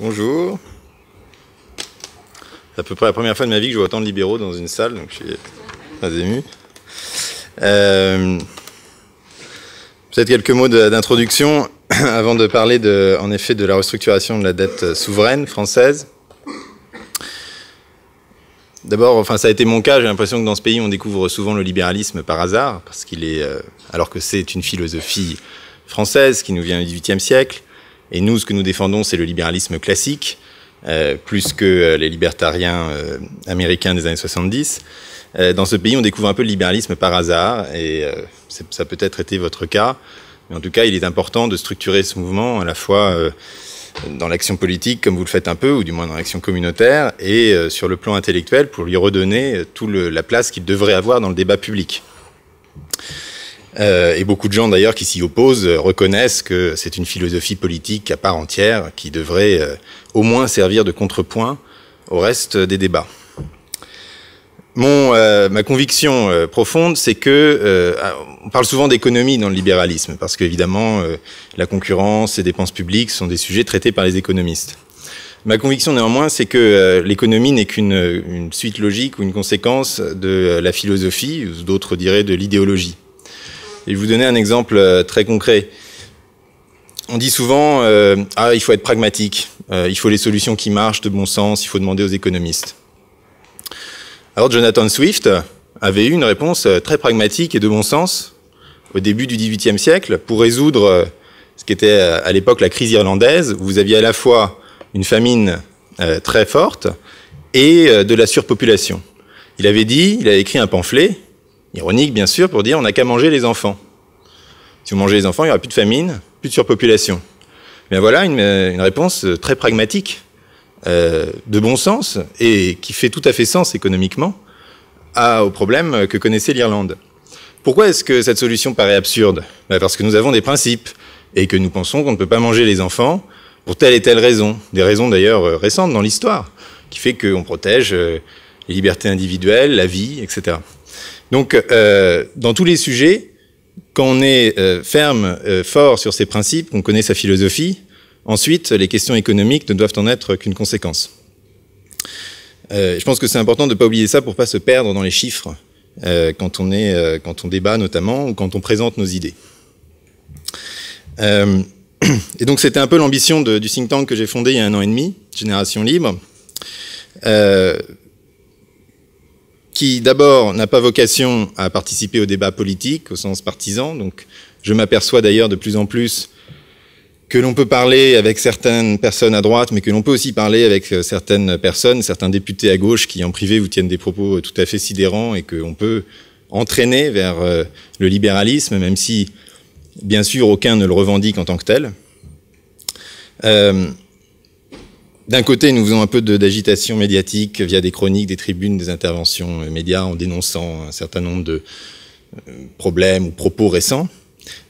Bonjour. C'est à peu près la première fois de ma vie que je vois tant de libéraux dans une salle, donc je suis pas ému. Euh, peut-être quelques mots d'introduction avant de parler de, en effet de la restructuration de la dette souveraine française. D'abord, enfin, ça a été mon cas. J'ai l'impression que dans ce pays, on découvre souvent le libéralisme par hasard, parce qu'il est, euh, alors que c'est une philosophie française qui nous vient du XVIIIe siècle, et nous, ce que nous défendons, c'est le libéralisme classique, euh, plus que euh, les libertariens euh, américains des années 70. Euh, dans ce pays, on découvre un peu le libéralisme par hasard, et ça peut être été votre cas. Mais en tout cas, il est important de structurer ce mouvement à la fois dans l'action politique, comme vous le faites un peu, ou du moins dans l'action communautaire, et sur le plan intellectuel pour lui redonner toute la place qu'il devrait avoir dans le débat public. Euh, et beaucoup de gens d'ailleurs qui s'y opposent euh, reconnaissent que c'est une philosophie politique à part entière qui devrait euh, au moins servir de contrepoint au reste des débats. Mon, ma conviction profonde, c'est que ah, on parle souvent d'économie dans le libéralisme, parce qu'évidemment, la concurrence et dépenses publiques sont des sujets traités par les économistes. Ma conviction néanmoins, c'est que l'économie n'est qu'une suite logique ou une conséquence de la philosophie, ou d'autres diraient de l'idéologie. Et je vais vous donner un exemple euh, très concret. On dit souvent, euh, ah, il faut être pragmatique, euh, il faut les solutions qui marchent de bon sens, il faut demander aux économistes. Alors Jonathan Swift avait eu une réponse très pragmatique et de bon sens au début du XVIIIe siècle pour résoudre ce qu'était à l'époque la crise irlandaise, où vous aviez à la fois une famine très forte et de la surpopulation. Il avait dit, il avait écrit un pamphlet Ironique, bien sûr, pour dire on n'a qu'à manger les enfants. Si on mangeait les enfants, il n'y aura plus de famine, plus de surpopulation. Mais voilà une, euh, réponse euh, très pragmatique, euh, de bon sens, et qui fait tout à fait sens économiquement à, au problème que connaissait l'Irlande. Pourquoi est-ce que cette solution paraît absurde ben Parce que nous avons des principes, et que nous pensons qu'on ne peut pas manger les enfants pour telle et telle raison, des raisons d'ailleurs récentes dans l'histoire, qui fait qu'on protège les libertés individuelles, la vie, etc. Donc, euh, dans tous les sujets, quand on est euh, ferme, euh, fort sur ses principes, qu'on connaît sa philosophie, ensuite, les questions économiques ne doivent en être qu'une conséquence. je pense que c'est important de ne pas oublier ça pour ne pas se perdre dans les chiffres quand, on est, quand on débat notamment ou quand on présente nos idées. et donc c'était un peu l'ambition du think tank que j'ai fondé il y a un an et demi, Génération Libre. Euh, qui d'abord n'a pas vocation à participer au débat politique au sens partisan. Donc, je m'aperçois d'ailleurs de plus en plus que l'on peut parler avec certaines personnes à droite, mais que l'on peut aussi parler avec euh, certaines personnes, certains députés à gauche qui en privé vous tiennent des propos euh, tout à fait sidérants et qu'on peut entraîner vers euh, le libéralisme, même si bien sûr aucun ne le revendique en tant que tel d'un côté, nous faisons un peu d'agitation médiatique via des chroniques, des tribunes, des interventions euh, médias en dénonçant un certain nombre de euh, problèmes ou propos récents.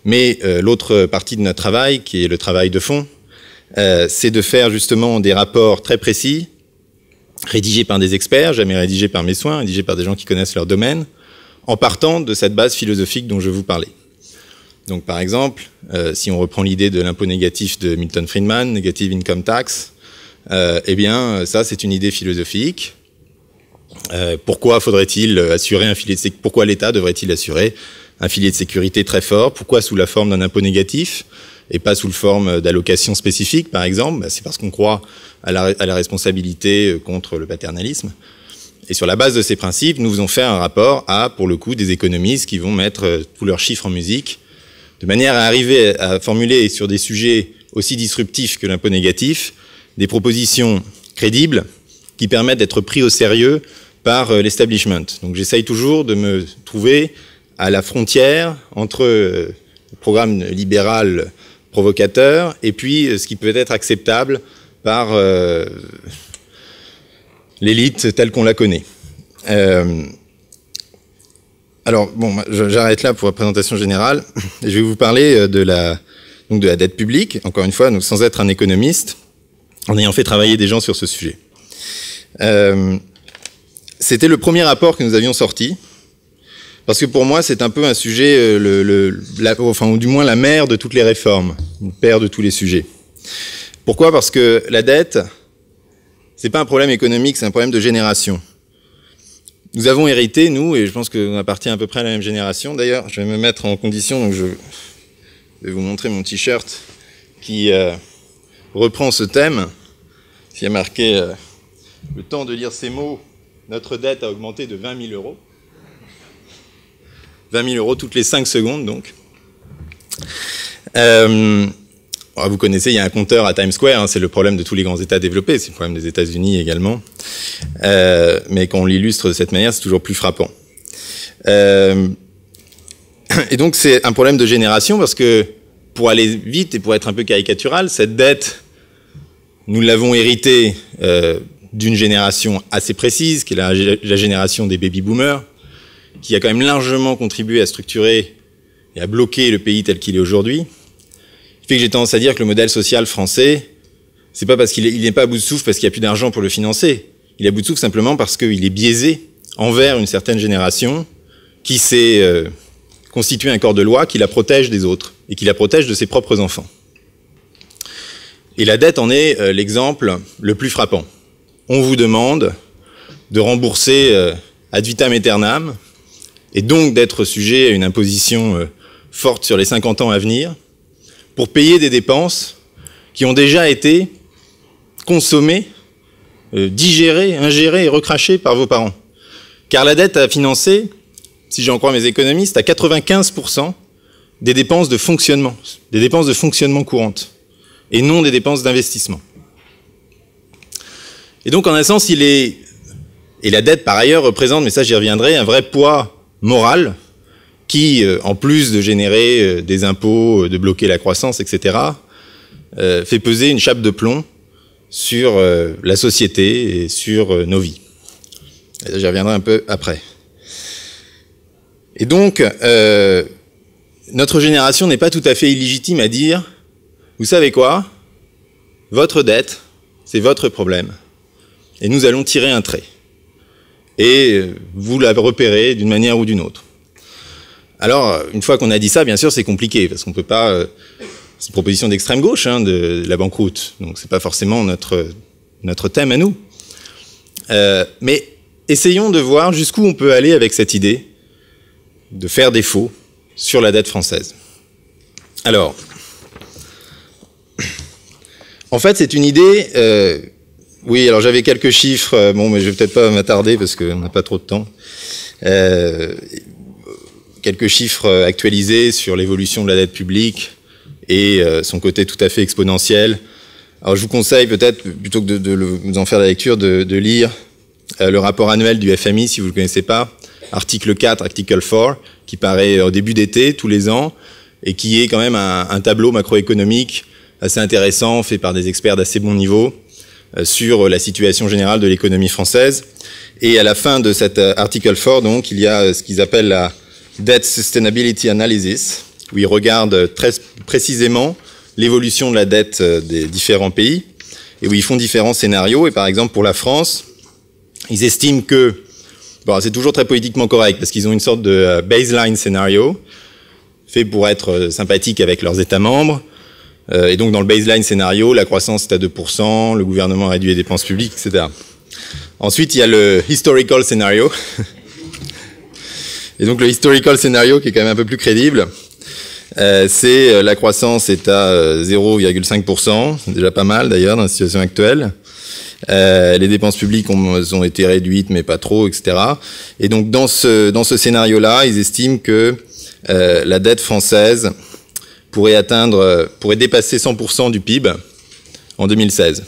Mais euh, l'autre partie de notre travail, qui est le travail de fond, c'est de faire justement des rapports très précis, rédigés par des experts, jamais rédigés par mes soins, rédigés par des gens qui connaissent leur domaine, en partant de cette base philosophique dont je vous parlais. Donc par exemple, si on reprend l'idée de l'impôt négatif de Milton Friedman, Negative Income Tax, euh, eh bien, ça, c'est une idée philosophique. Euh, pourquoi faudrait-il assurer un filet Pourquoi l'État devrait-il assurer un filet de sécurité très fort Pourquoi sous la forme d'un impôt négatif et pas sous la forme d'allocations spécifiques, par exemple ben, C'est parce qu'on croit à la, à la responsabilité euh, contre le paternalisme. Et sur la base de ces principes, nous faisons faire un rapport à, pour le coup, des économistes qui vont mettre tous leurs chiffres en musique, de manière à arriver à formuler sur des sujets aussi disruptifs que l'impôt négatif, des propositions crédibles qui permettent d'être pris au sérieux par euh, l'establishment. Donc j'essaye toujours de me trouver à la frontière entre euh, le programme libéral provocateur et puis euh, ce qui peut être acceptable par l'élite telle qu'on la connaît. alors bon, j'arrête là pour la présentation générale. Je vais vous parler de la, dette publique, encore une fois, sans être un économiste en ayant fait travailler des gens sur ce sujet. Euh, c'était le premier rapport que nous avions sorti, parce que pour moi, c'est un peu un sujet, euh, le, enfin, ou du moins la mère de toutes les réformes, le père de tous les sujets. Pourquoi Parce que la dette, c'est pas un problème économique, c'est un problème de génération. Nous avons hérité, nous, et je pense qu'on appartient à peu près à la même génération. D'ailleurs, je vais me mettre en condition, donc je vais vous montrer mon t-shirt qui euh, reprend ce thème qui a marqué euh, le temps de lire ces mots, notre dette a augmenté de 20 000 euros. 20 000 euros toutes les 5 secondes, donc. Euh, ah, vous connaissez, il y a un compteur à Times Square, hein, c'est le problème de tous les grands États développés, c'est le problème des États-Unis également. Euh, mais quand on l'illustre de cette manière, c'est toujours plus frappant. et donc c'est un problème de génération parce que pour aller vite et pour être un peu caricatural, cette dette nous l'avons hérité euh, d'une génération assez précise, qui est la, génération des baby-boomers, qui a quand même largement contribué à structurer et à bloquer le pays tel qu'il est aujourd'hui. Fait que j'ai tendance à dire que le modèle social français, c'est pas parce qu'il n'est pas à bout de souffle parce qu'il n'y a plus d'argent pour le financer. Il est à bout de souffle simplement parce qu'il est biaisé envers une certaine génération qui s'est euh, constituée un corps de loi qui la protège des autres et qui la protège de ses propres enfants. Et la dette en est euh, l'exemple le plus frappant. On vous demande de rembourser euh, ad vitam aeternam, et donc d'être sujet à une imposition euh, forte sur les 50 ans à venir, pour payer des dépenses qui ont déjà été consommées, digérées, ingérées et recrachées par vos parents. Car la dette a financé, si j'en crois mes économistes, à 95% des dépenses de fonctionnement, des dépenses de fonctionnement courantes et non des dépenses d'investissement. Et donc, en un sens, il est. Et la dette, par ailleurs, représente, mais ça j'y reviendrai, un vrai poids moral qui, euh, en plus de générer euh, des impôts, euh, de bloquer la croissance, etc., fait peser une chape de plomb sur la société et sur nos vies. J'y reviendrai un peu après. Et donc, notre génération n'est pas tout à fait illégitime à dire vous savez quoi Votre dette, c'est votre problème. Et nous allons tirer un trait. Et vous la repérez d'une manière ou d'une autre. Alors, une fois qu'on a dit ça, bien sûr, c'est compliqué, parce qu'on ne peut pas... Euh, c'est une proposition d'extrême gauche, hein, de, la banqueroute, donc ce n'est pas forcément notre, notre thème à nous. Euh, mais essayons de voir jusqu'où on peut aller avec cette idée de faire défaut sur la dette française. Alors, en fait, c'est une idée. Euh, oui, alors j'avais quelques chiffres. Euh, bon, mais je vais peut-être pas m'attarder parce qu'on n'a pas trop de temps. Euh, quelques chiffres actualisés sur l'évolution de la dette publique et son côté tout à fait exponentiel. Alors, je vous conseille peut-être, plutôt que de, de, vous en faire la lecture, de, lire le rapport annuel du FMI si vous ne le connaissez pas, article 4, article 4, qui paraît au début d'été tous les ans et qui est quand même un tableau macroéconomique assez intéressant fait par des experts d'assez bon niveau euh, sur la situation générale de l'économie française. Et à la fin de cet euh, article fort, donc, il y a euh, ce qu'ils appellent la Debt Sustainability Analysis, où ils regardent très précisément l'évolution de la dette des différents pays et où ils font différents scénarios. Et par exemple, pour la France, ils estiment que, bon, c'est toujours très politiquement correct parce qu'ils ont une sorte de baseline scénario fait pour être sympathique avec leurs États membres, euh, et donc dans le baseline scénario, la croissance est à 2%, le gouvernement réduit les dépenses publiques, etc. Ensuite, il y a le historical scénario. Et donc le historical scénario, qui est quand même un peu plus crédible, euh, c'est euh, la croissance est à 0,5%, euh, déjà pas mal d'ailleurs dans la situation actuelle. les dépenses publiques ont, ont, été réduites, mais pas trop, etc. Et donc dans ce, dans ce scénario-là, ils estiment que la dette française pourrait atteindre, pourrait dépasser 100% du PIB en 2016.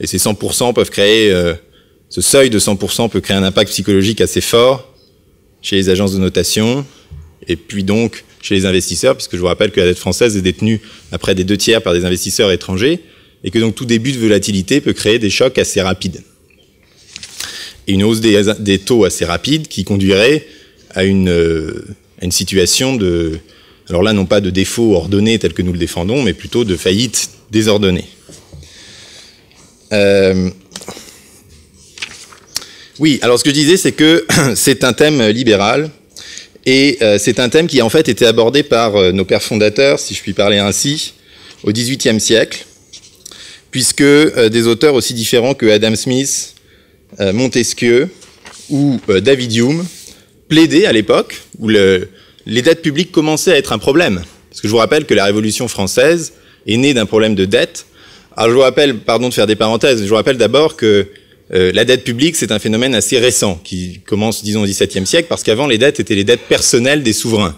Et ces 100% peuvent créer, euh, ce seuil de 100% peut créer un impact psychologique assez fort chez les agences de notation et puis donc chez les investisseurs, puisque je vous rappelle que la dette française est détenue après des deux tiers par des investisseurs étrangers et que donc tout début de volatilité peut créer des chocs assez rapides. Et une hausse des, taux assez rapide qui conduirait à une, euh, à une situation de, alors là non pas de défauts ordonné tel que nous le défendons, mais plutôt de faillite désordonnée. Euh, oui, alors ce que je disais, c'est que c'est un thème libéral, et euh, c'est un thème qui a en fait été abordé par euh, nos pères fondateurs, si je puis parler ainsi, au XVIIIe siècle, puisque des auteurs aussi différents que Adam Smith, Montesquieu ou David Hume plaidaient à l'époque, où le, les dettes publiques commençaient à être un problème. Parce que je vous rappelle que la Révolution française est née d'un problème de dette. Alors je vous rappelle, pardon de faire des parenthèses, je vous rappelle d'abord que euh, la dette publique, c'est un phénomène assez récent, qui commence, disons, au XVIIe siècle, parce qu'avant, les dettes étaient les dettes personnelles des souverains.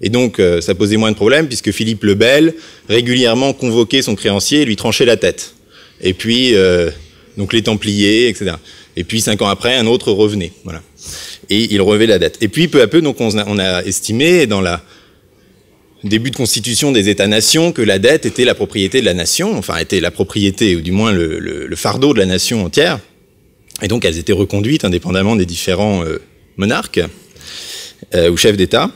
Et donc, euh, ça posait moins de problèmes, puisque Philippe le Bel régulièrement convoquait son créancier et lui tranchait la tête. Et puis, euh, donc les Templiers, etc. Et puis, cinq ans après, un autre revenait. Voilà et il revêt la dette. Et puis peu à peu, donc on a, estimé dans la début de constitution des États-nations que la dette était la propriété de la nation, enfin était la propriété ou du moins le, fardeau de la nation entière. Et donc elles étaient reconduites indépendamment des différents euh, monarques euh, ou chefs d'État.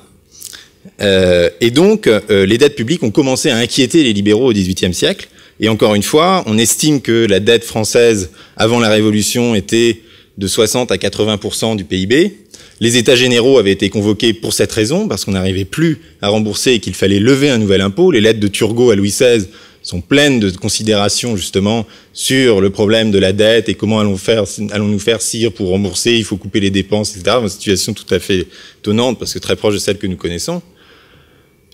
Euh, et donc les dettes publiques ont commencé à inquiéter les libéraux au XVIIIe siècle. Et encore une fois, on estime que la dette française avant la Révolution était de 60 à 80 du PIB. Les États généraux avaient été convoqués pour cette raison, parce qu'on n'arrivait plus à rembourser et qu'il fallait lever un nouvel impôt. Les lettres de Turgot à Louis XVI sont pleines de considérations justement sur le problème de la dette et comment allons faire, allons-nous faire si pour rembourser, il faut couper les dépenses, etc. Une situation tout à fait étonnante parce que très proche de celle que nous connaissons.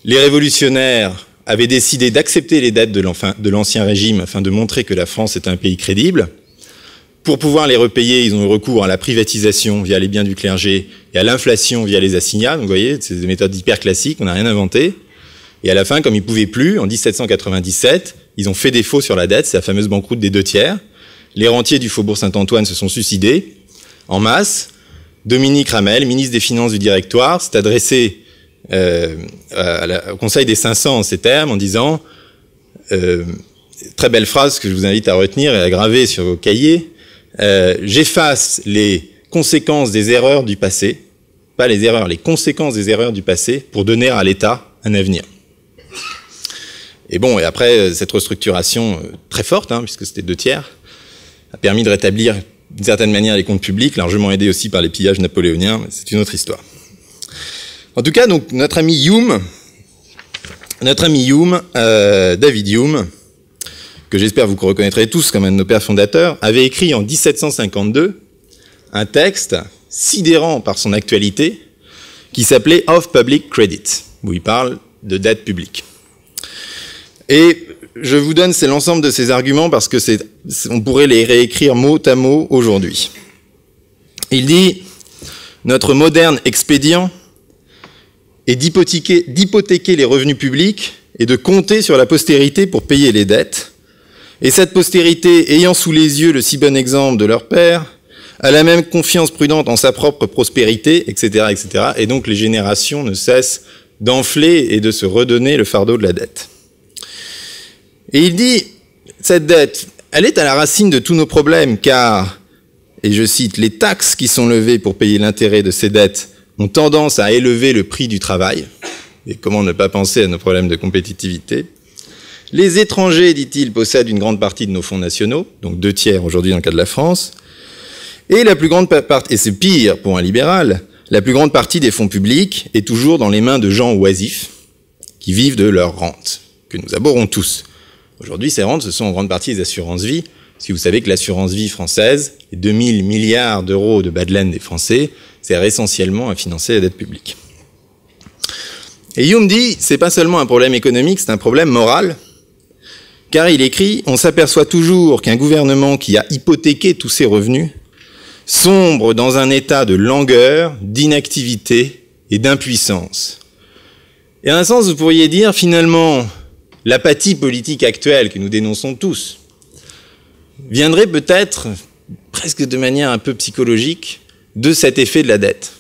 Les révolutionnaires avaient décidé d'accepter les dettes de l'ancien régime afin de montrer que la France est un pays crédible. Pour pouvoir les repayer, ils ont eu recours à la privatisation via les biens du clergé et à l'inflation via les assignats. Donc vous voyez, c'est des méthodes hyper classiques, on n'a rien inventé. Et à la fin, comme ils pouvaient plus, en 1797, ils ont fait défaut sur la dette, c'est la fameuse banqueroute des deux tiers. Les rentiers du faubourg Saint-Antoine se sont suicidés en masse. Dominique Ramel, ministre des Finances du Directoire, s'est adressé euh, au Conseil des 500 en ces termes, en disant euh, très belle phrase que je vous invite à retenir et à graver sur vos cahiers. Euh, j'efface les conséquences des erreurs du passé, pas les erreurs, les conséquences des erreurs du passé pour donner à l'État un avenir. Et bon, et après euh, cette restructuration euh, très forte, hein, puisque c'était deux tiers, a permis de rétablir d'une certaine manière les comptes publics, largement aidés aussi par les pillages napoléoniens, mais c'est une autre histoire. En tout cas, donc notre ami Hume, notre ami Hume, David Hume, que j'espère vous reconnaîtrez tous comme un de nos pères fondateurs, avait écrit en 1752 un texte sidérant par son actualité qui s'appelait Of Public Credit, où il parle de dette publique. Et je vous donne l'ensemble de ces arguments parce que c'est, on pourrait les réécrire mot à mot aujourd'hui. Il dit notre moderne expédient est d'hypothéquer les revenus publics et de compter sur la postérité pour payer les dettes, et cette postérité, ayant sous les yeux le si bon exemple de leur père, a la même confiance prudente en sa propre prospérité, etc., etc. Et donc les générations ne cessent d'enfler et de se redonner le fardeau de la dette. Et il dit, cette dette, elle est à la racine de tous nos problèmes, car, et je cite, les taxes qui sont levées pour payer l'intérêt de ces dettes ont tendance à élever le prix du travail. Et comment ne pas penser à nos problèmes de compétitivité les étrangers, dit-il, possèdent une grande partie de nos fonds nationaux, donc deux tiers aujourd'hui dans le cas de la France. Et la plus grande partie, et c'est pire pour un libéral, la plus grande partie des fonds publics est toujours dans les mains de gens oisifs qui vivent de leurs rentes, que nous abhorrons tous. Aujourd'hui, ces rentes, ce sont en grande partie des assurances-vie, si vous savez que l'assurance-vie française, les 2000 milliards d'euros de bas des Français, sert essentiellement à financer la dette publique. Et Hume dit, c'est pas seulement un problème économique, c'est un problème moral, car il écrit, on s'aperçoit toujours qu'un gouvernement qui a hypothéqué tous ses revenus sombre dans un état de langueur, d'inactivité et d'impuissance. Et en un sens, vous pourriez dire finalement, l'apathie politique actuelle que nous dénonçons tous viendrait peut-être, presque de manière un peu psychologique, de cet effet de la dette.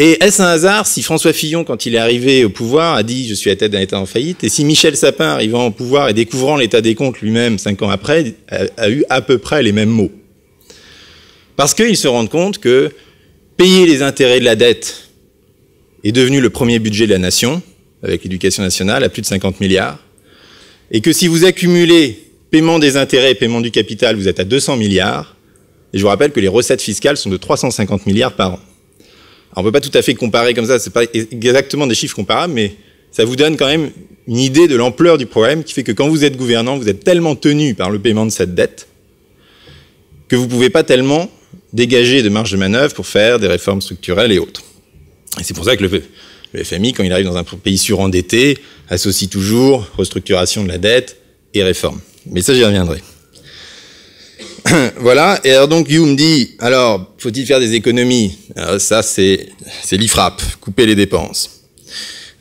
Et est-ce un hasard si François Fillon, quand il est arrivé au pouvoir, a dit je suis à tête d'un État en faillite, et si Michel Sapin, arrivant au pouvoir et découvrant l'état des comptes lui-même cinq ans après, a, eu à peu près les mêmes mots Parce qu'ils se rendent compte que payer les intérêts de la dette est devenu le premier budget de la nation, avec l'éducation nationale, à plus de 50 milliards, et que si vous accumulez paiement des intérêts et paiement du capital, vous êtes à 200 milliards, et je vous rappelle que les recettes fiscales sont de 350 milliards par an. On on peut pas tout à fait comparer comme ça, c'est pas exactement des chiffres comparables, mais ça vous donne quand même une idée de l'ampleur du problème qui fait que quand vous êtes gouvernant, vous êtes tellement tenu par le paiement de cette dette que vous pouvez pas tellement dégager de marge de manœuvre pour faire des réformes structurelles et autres. Et c'est pour ça que le, le FMI, quand il arrive dans un pays surendetté, associe toujours restructuration de la dette et réforme. Mais ça, j'y reviendrai. voilà. Et alors donc Hume dit, alors faut-il faire des économies Ça c'est c'est l'IFRAP, couper les dépenses.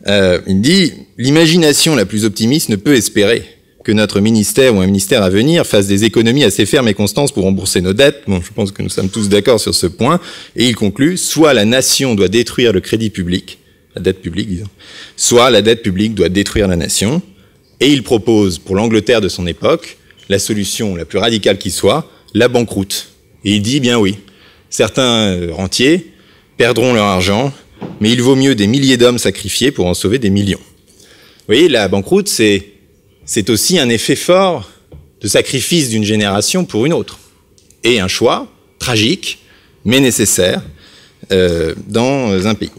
Euh, il dit, l'imagination la plus optimiste ne peut espérer que notre ministère ou un ministère à venir fasse des économies assez fermes et constantes pour rembourser nos dettes. Bon, je pense que nous sommes tous d'accord sur ce point. Et il conclut, soit la nation doit détruire le crédit public, la dette publique, disons, soit la dette publique doit détruire la nation. Et il propose, pour l'Angleterre de son époque, la solution la plus radicale qui soit, la banqueroute. Et il dit, bien oui, certains euh, rentiers perdront leur argent, mais il vaut mieux des milliers d'hommes sacrifiés pour en sauver des millions. Vous voyez, la banqueroute, c'est, aussi un effet fort de sacrifice d'une génération pour une autre. Et un choix tragique, mais nécessaire, euh, dans euh, un pays.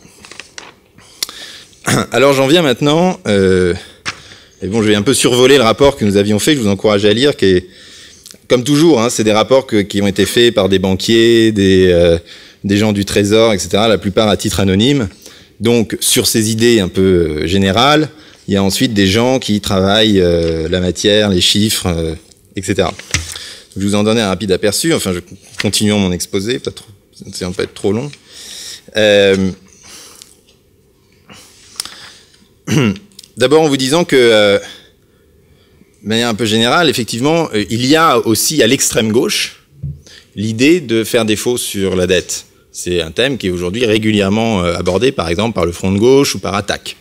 Alors j'en viens maintenant, et bon, je vais un peu survoler le rapport que nous avions fait, je vous encourage à lire, qui est comme toujours, hein, c'est des rapports qui ont été faits par des banquiers, des, euh, des gens du Trésor, etc., la plupart à titre anonyme. Donc, sur ces idées un peu euh, générales, il y a ensuite des gens qui travaillent euh, la matière, les chiffres, etc. Je vous en donner un rapide aperçu, enfin, je, continuons mon exposé, ça ne va pas être trop long. D'abord en vous disant que de manière un peu générale, effectivement, euh, il y a aussi à l'extrême gauche l'idée de faire défaut sur la dette. C'est un thème qui est aujourd'hui régulièrement euh, abordé, par exemple, par le Front de gauche ou par Attaque.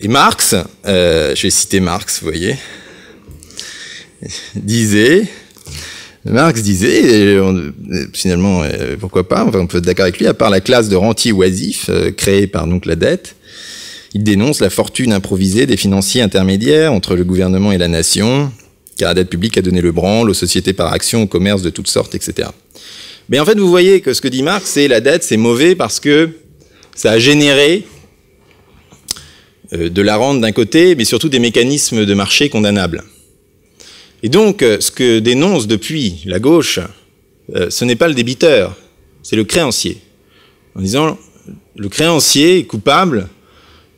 Et Marx, euh, je vais citer Marx, vous voyez, disait, Marx disait, finalement, pourquoi pas, on peut être d'accord avec lui, à part la classe de rentiers oisifs créée par donc la dette, il dénonce la fortune improvisée des financiers intermédiaires entre le gouvernement et la nation, car la dette publique a donné le branle aux sociétés par action, au commerce de toutes sortes, etc. Mais en fait, vous voyez que ce que dit Marx, c'est la dette, c'est mauvais parce que ça a généré euh, de la rente d'un côté, mais surtout des mécanismes de marché condamnables. Et donc, euh, ce que dénonce depuis la gauche, euh, ce n'est pas le débiteur, c'est le créancier. En disant, le créancier est coupable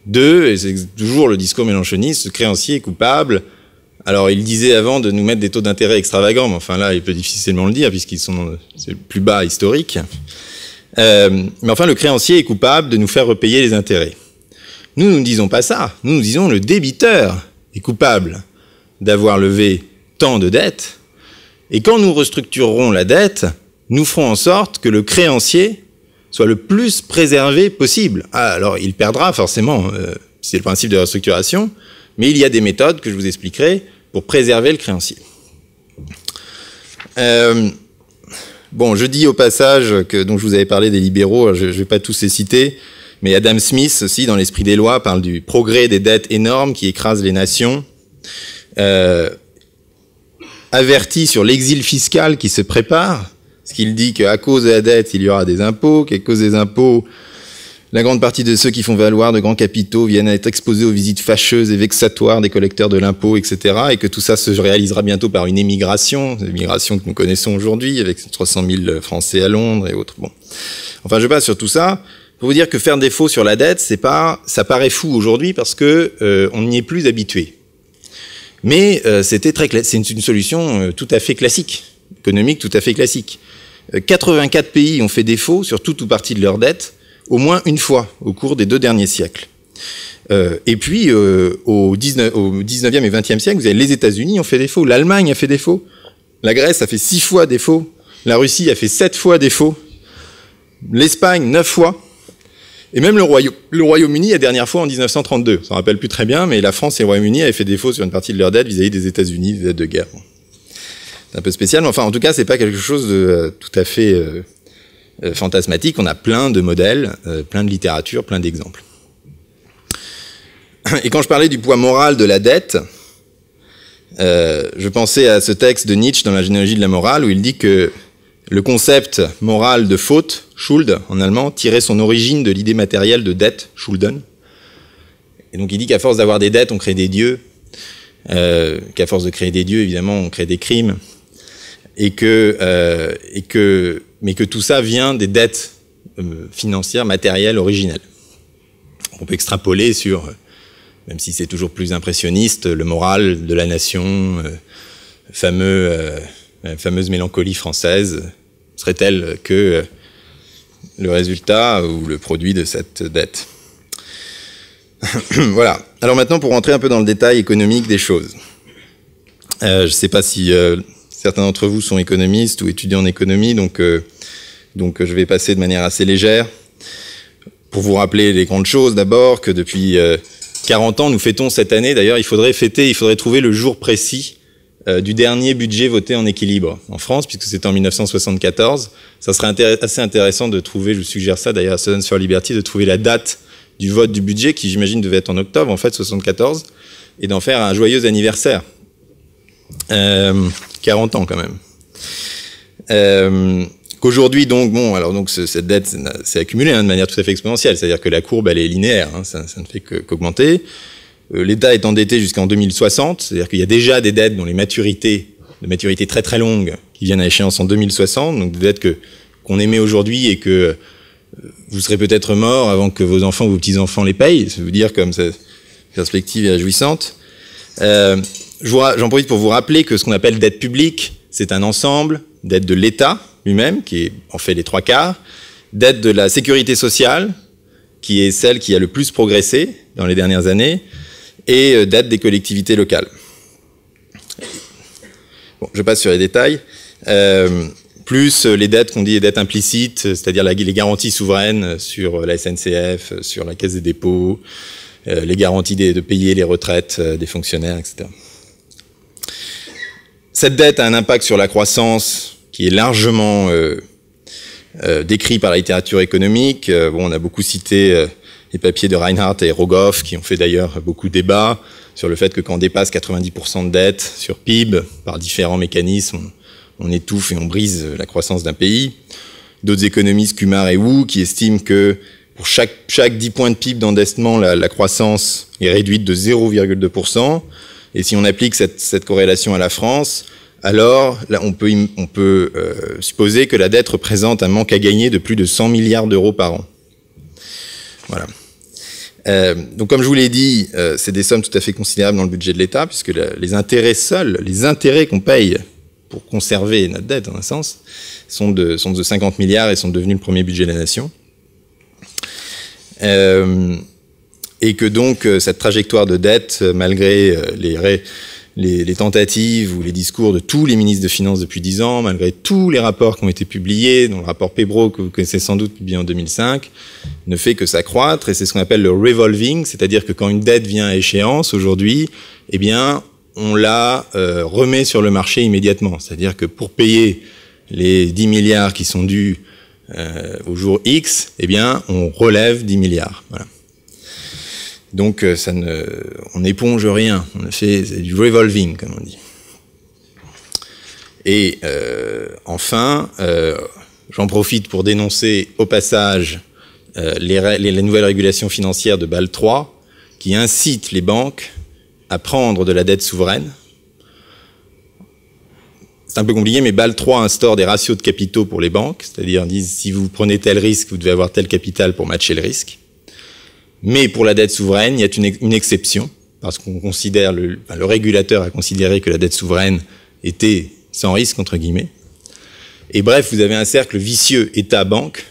deux, et c'est toujours le discours mélanchoniste, ce créancier est coupable. Alors, il disait avant de nous mettre des taux d'intérêt extravagants, mais enfin là, il peut difficilement le dire puisqu'ils sont plus bas historique. Euh, mais enfin, le créancier est coupable de nous faire repayer les intérêts. Nous, nous ne disons pas ça. Nous, nous disons le débiteur est coupable d'avoir levé tant de dettes. Et quand nous restructurerons la dette, nous ferons en sorte que le créancier soit le plus préservé possible. Ah, alors il perdra forcément, euh, c'est le principe de restructuration, mais il y a des méthodes que je vous expliquerai pour préserver le créancier. Euh, bon, je dis au passage que dont je vous avais parlé des libéraux, je ne vais pas tous les citer, mais Adam Smith aussi dans l'esprit des lois parle du progrès des dettes énormes qui écrasent les nations. Euh, averti sur l'exil fiscal qui se prépare, qu'il dit qu'à cause de la dette, il y aura des impôts, qu'à cause des impôts, la grande partie de ceux qui font valoir de grands capitaux viennent à être exposés aux visites fâcheuses et vexatoires des collecteurs de l'impôt, etc. Et que tout ça se réalisera bientôt par une émigration, l'émigration que nous connaissons aujourd'hui, avec 300 000 Français à Londres et autres. Enfin, je passe sur tout ça pour vous dire que faire défaut sur la dette, c'est pas, ça paraît fou aujourd'hui parce que euh, on n'y est plus habitué. Mais euh, c'était très, c'est une, solution euh, tout à fait classique, économique tout à fait classique. 84 euh, pays ont fait défaut sur toute ou partie de leur dette, au moins une fois au cours des deux derniers siècles. Euh, et puis, euh, au, 19, e et 20e siècle, vous avez les États-Unis ont fait défaut, l'Allemagne a fait défaut, la Grèce a fait six fois défaut, la Russie a fait sept fois défaut, l'Espagne neuf fois, et même le, Royaume-Uni, la dernière fois en 1932, ça ne rappelle plus très bien, mais la France et le Royaume-Uni avaient fait défaut sur une partie de leur dette vis-à-vis des États-Unis, des dettes de guerre un peu spécial. Mais enfin, en tout cas, c'est pas quelque chose de euh, tout à fait euh, euh, fantasmatique. On a plein de modèles, plein de littérature, plein d'exemples. Et quand je parlais du poids moral de la dette, je pensais à ce texte de Nietzsche dans la généalogie de la morale où il dit que le concept moral de faute, Schuld en allemand, tirait son origine de l'idée matérielle de dette, Schulden. Et donc il dit qu'à force d'avoir des dettes, on crée des dieux, qu'à force de créer des dieux, évidemment, on crée des crimes, et que, euh, et que, mais que tout ça vient des dettes euh, financières matérielles originelles. On peut extrapoler sur, euh, même si c'est toujours plus impressionniste, le moral de la nation, fameux, la fameuse mélancolie française, serait-elle que le résultat ou le produit de cette dette Voilà. Alors maintenant, pour rentrer un peu dans le détail économique des choses, je ne sais pas si certains d'entre vous sont économistes ou étudiants en économie, donc, euh, donc euh, je vais passer de manière assez légère. Pour vous rappeler les grandes choses, d'abord, que depuis 40 euh, ans, nous fêtons cette année, d'ailleurs, il faudrait fêter, il faudrait trouver le jour précis du dernier budget voté en équilibre en France, puisque c'était en 1974. Ça serait assez intéressant de trouver, je vous suggère ça d'ailleurs à Students for Liberty, de trouver la date du vote du budget, qui j'imagine devait être en octobre, en fait, 74, et d'en faire un joyeux anniversaire. Euh, 40 ans quand même. Euh, qu'aujourd'hui, donc, bon, alors donc cette dette s'est accumulée hein, de manière tout à fait exponentielle, c'est-à-dire que la courbe, elle est linéaire, hein, ça, ne fait qu'augmenter. Euh, L'État est endetté jusqu'en 2060, c'est-à-dire qu'il y a déjà des dettes dont les maturités, de maturité très très longues qui viennent à échéance en 2060, donc des dettes que qu'on émet aujourd'hui et que euh, vous serez peut-être mort avant que vos enfants ou vos petits-enfants les payent, ça veut dire comme ça, perspective est réjouissante. Euh, J'en profite pour vous rappeler que ce qu'on appelle dette publique, c'est un ensemble, dette de l'État lui-même, qui est en fait les trois quarts, dette de la sécurité sociale, qui est celle qui a le plus progressé dans les dernières années, et euh, dette des collectivités locales. Bon, je passe sur les détails. Euh, plus euh, les dettes qu'on dit les dettes implicites, c'est-à-dire les garanties souveraines sur la SNCF, sur la Caisse des dépôts, les garanties de payer les retraites des fonctionnaires, etc. Cette dette a un impact sur la croissance qui est largement euh, euh, décrit par la littérature économique. Euh, bon, on a beaucoup cité les papiers de Reinhardt et Rogoff, qui ont fait d'ailleurs beaucoup de débats sur le fait que quand on dépasse 90% de dette sur PIB, par différents mécanismes, on, étouffe et on brise la croissance d'un pays. D'autres économistes, Kumar et Wu, qui estiment que pour chaque, 10 points de PIB d'endettement, la, croissance est réduite de 0,2%. Et si on applique cette, corrélation à la France, alors on peut, euh, supposer que la dette représente un manque à gagner de plus de 100 milliards d'euros par an. Voilà. Euh, donc, comme je vous l'ai dit, euh, c'est des sommes tout à fait considérables dans le budget de l'État, puisque les intérêts seuls, les intérêts qu'on paye pour conserver notre dette, en un sens, sont de, sont de 50 milliards et sont devenus le premier budget de la nation et que donc euh, cette trajectoire de dette, euh, malgré euh, les, les, les, tentatives ou les discours de tous les ministres de Finances depuis dix ans, malgré tous les rapports qui ont été publiés, dont le rapport Pebro que vous connaissez sans doute publié en 2005, ne fait que s'accroître et c'est ce qu'on appelle le revolving, c'est-à-dire que quand une dette vient à échéance aujourd'hui, eh bien on la remet sur le marché immédiatement, c'est-à-dire que pour payer les 10 milliards qui sont dus au jour X, eh bien on relève 10 milliards. Voilà. Donc euh, ça ne, on n'éponge rien, on fait du revolving, comme on dit. Et euh, enfin, euh, j'en profite pour dénoncer au passage les, nouvelles régulations financières de Bâle 3 qui incitent les banques à prendre de la dette souveraine. C'est un peu compliqué, mais Bâle 3 instaure des ratios de capitaux pour les banques, c'est-à-dire disent si vous prenez tel risque, vous devez avoir tel capital pour matcher le risque. Mais pour la dette souveraine, il y a une, exception, parce qu'on considère, le, régulateur a considéré que la dette souveraine était sans risque, entre guillemets. Et bref, vous avez un cercle vicieux État-banque,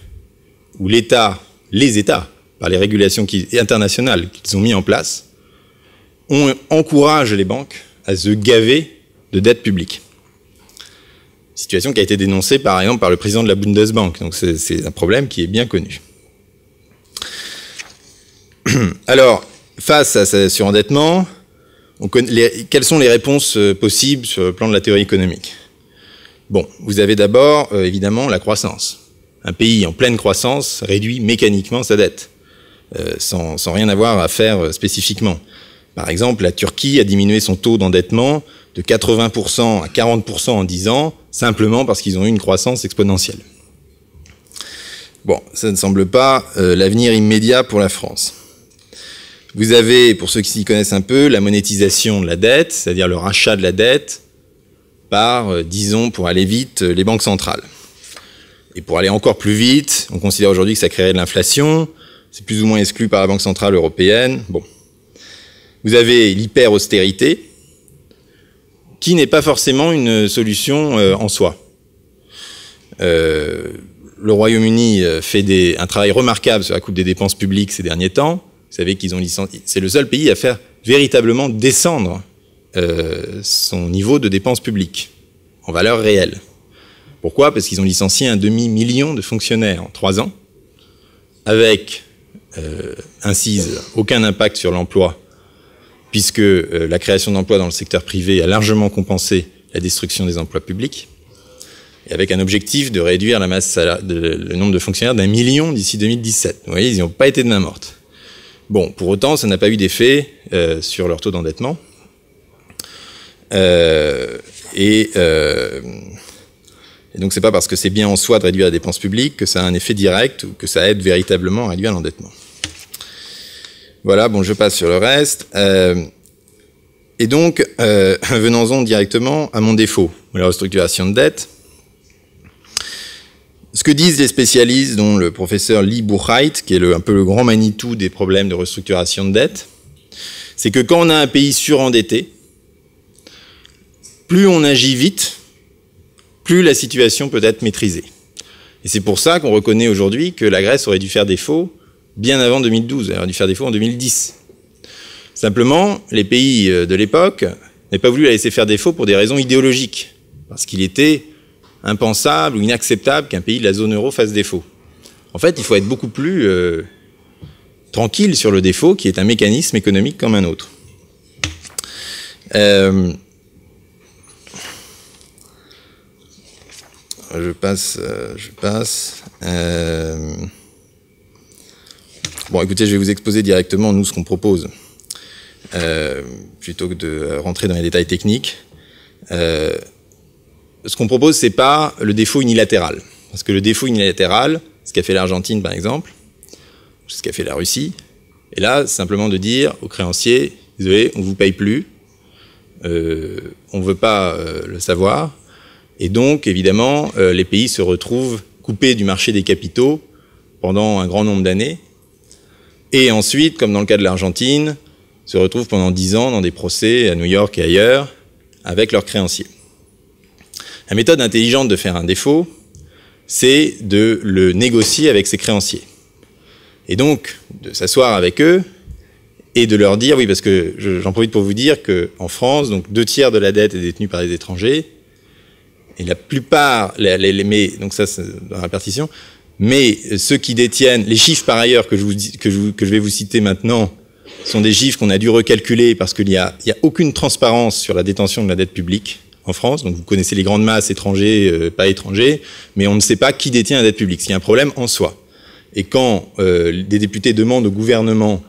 où l'État, les États, par les régulations internationales qu'ils ont mis en place, ont encourage les banques à se gaver de dette publique. Situation qui a été dénoncée par exemple par le président de la Bundesbank. Donc c'est un problème qui est bien connu. Alors, face à ce surendettement, quelles sont les réponses euh, possibles sur le plan de la théorie économique Bon, vous avez d'abord, euh, évidemment, la croissance. Un pays en pleine croissance réduit mécaniquement sa dette, euh, sans, rien avoir à faire spécifiquement. Par exemple, la Turquie a diminué son taux d'endettement de 80% à 40% en 10 ans, simplement parce qu'ils ont eu une croissance exponentielle. Bon, ça ne semble pas l'avenir immédiat pour la France. Vous avez, pour ceux qui s'y connaissent un peu, la monétisation de la dette, c'est-à-dire le rachat de la dette par, euh, disons, pour aller vite, euh, les banques centrales. Et pour aller encore plus vite, on considère aujourd'hui que ça créerait de l'inflation. C'est plus ou moins exclu par la Banque Centrale Européenne. Bon. Vous avez l'hyper-austérité, qui n'est pas forcément une solution euh, en soi. le Royaume-Uni fait un travail remarquable sur la coupe des dépenses publiques ces derniers temps. Vous savez qu'ils ont licencié. C'est le seul pays à faire véritablement descendre euh, son niveau de dépenses publiques en valeur réelle. Pourquoi Parce qu'ils ont licencié un demi-million de fonctionnaires en trois ans, avec, euh, incise, aucun impact sur l'emploi, puisque euh, la création d'emplois dans le secteur privé a largement compensé la destruction des emplois publics, et avec un objectif de réduire le nombre de fonctionnaires d'un million d'ici 2017. Vous voyez, ils n'ont pas été de main morte. Bon, pour autant, ça n'a pas eu d'effet euh, sur leur taux d'endettement. Euh, et, euh, et, donc, c'est pas parce que c'est bien en soi de réduire la dépense publique que ça a un effet direct ou que ça aide véritablement à réduire l'endettement. Voilà, bon, je passe sur le reste. Euh, et donc, venons-en directement à mon défaut, la restructuration de dette ce que disent les spécialistes, dont le professeur Lee Buchheit, qui est un peu le grand Manitou des problèmes de restructuration de dette, c'est que quand on a un pays surendetté, plus on agit vite, plus la situation peut être maîtrisée. Et c'est pour ça qu'on reconnaît aujourd'hui que la Grèce aurait dû faire défaut bien avant 2012, elle aurait dû faire défaut en 2010. Simplement, les pays euh, de l'époque n'avaient pas voulu la laisser faire défaut pour des raisons idéologiques, parce qu'il était impensable ou inacceptable qu'un pays de la zone euro fasse défaut. En fait, il faut être beaucoup plus euh, tranquille sur le défaut, qui est un mécanisme économique comme un autre. Euh, je passe, euh, je passe. bon, écoutez, je vais vous exposer directement nous ce qu'on propose, plutôt que de rentrer dans les détails techniques ce qu'on propose, c'est pas le défaut unilatéral. Parce que le défaut unilatéral, ce qu'a fait l'Argentine par exemple, ce qu'a fait la Russie, et là, simplement de dire aux créanciers, désolé, on vous paye plus, euh, on ne veut pas euh, le savoir, et donc évidemment, euh, les pays se retrouvent coupés du marché des capitaux pendant un grand nombre d'années, et ensuite, comme dans le cas de l'Argentine, se retrouvent pendant dix ans dans des procès à New York et ailleurs avec leurs créanciers. La méthode intelligente de faire un défaut, c'est de le négocier avec ses créanciers. Et donc, de s'asseoir avec eux et de leur dire, oui, parce que j'en profite pour vous dire qu'en France, donc deux tiers de la dette est détenue par des étrangers, et la plupart, mais, donc ça c'est dans la répartition, mais ceux qui détiennent, les chiffres par ailleurs que je, vais vous citer maintenant, sont des chiffres qu'on a dû recalculer parce qu'il n'y a aucune transparence sur la détention de la dette publique en France. Donc vous connaissez les grandes masses, étrangers, euh, pas étrangers, mais on ne sait pas qui détient la dette publique, ce qui est un problème en soi. Et quand euh, des députés demandent au gouvernement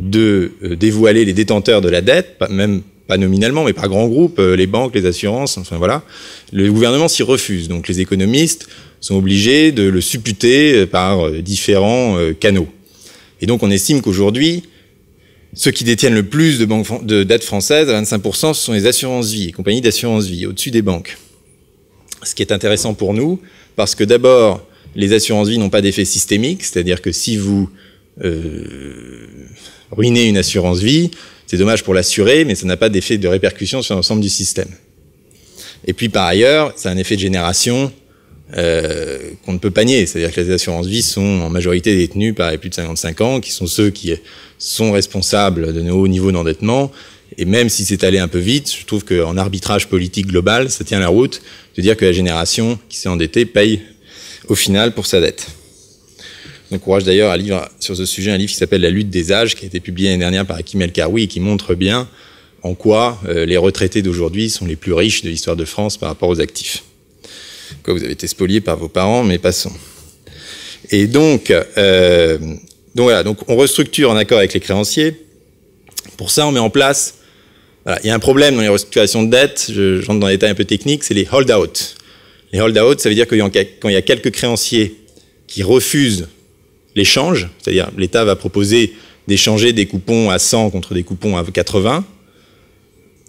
de euh, dévoiler les détenteurs de la dette, même pas nominalement, mais par grands groupes, les banques, les assurances, enfin voilà, le gouvernement s'y refuse. Donc les économistes sont obligés de le supputer par différents canaux. Et donc on estime qu'aujourd'hui, ceux qui détiennent le plus de, banques, de dettes françaises, à 25%, ce sont les assurances-vie, les compagnies d'assurance-vie, au-dessus des banques. Ce qui est intéressant pour nous, parce que d'abord, les assurances-vie n'ont pas d'effet systémique, c'est-à-dire que si vous euh, ruinez une assurance-vie, c'est dommage pour l'assurer, mais ça n'a pas d'effet de répercussion sur l'ensemble du système. Et puis par ailleurs, ça a un effet de génération euh, qu'on ne peut pas nier. C'est-à-dire que les assurances vie sont en majorité détenues par les plus de 55 ans, qui sont ceux qui sont responsables de nos hauts niveaux d'endettement. Et même si c'est allé un peu vite, je trouve qu'en arbitrage politique global, ça tient la route de dire que la génération qui s'est endettée paye au final pour sa dette. Donc, encourage d'ailleurs à lire sur ce sujet un livre qui s'appelle La lutte des âges, qui a été publié l'année dernière par Akim El Karoui et qui montre bien en quoi euh, les retraités d'aujourd'hui sont les plus riches de l'histoire de France par rapport aux actifs vous avez été spolié par vos parents, mais passons. Et donc, euh, donc voilà, donc on restructure en accord avec les créanciers. Pour ça, on met en place. il y a un problème dans les restructurations de dettes. Je, rentre dans des détails un peu techniques. C'est les hold-out. Les hold-out, ça veut dire que quand il y a quelques créanciers qui refusent l'échange, c'est-à-dire l'État va proposer d'échanger des coupons à 100 contre des coupons à 80.